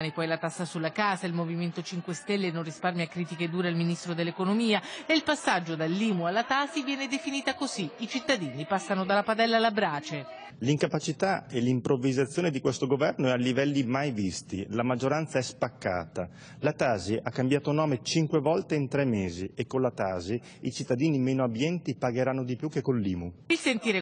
E poi la tassa sulla casa, il Movimento 5 Stelle non risparmia critiche dure al Ministro dell'Economia e il passaggio dall'IMU alla Tasi viene definita così. I cittadini passano dalla padella alla brace. L'incapacità e l'improvvisazione di questo governo è a livelli mai visti. La maggioranza è spaccata. La Tasi ha cambiato nome cinque volte in tre mesi e con la Tasi i cittadini meno abbienti pagheranno di più che con l'IMU.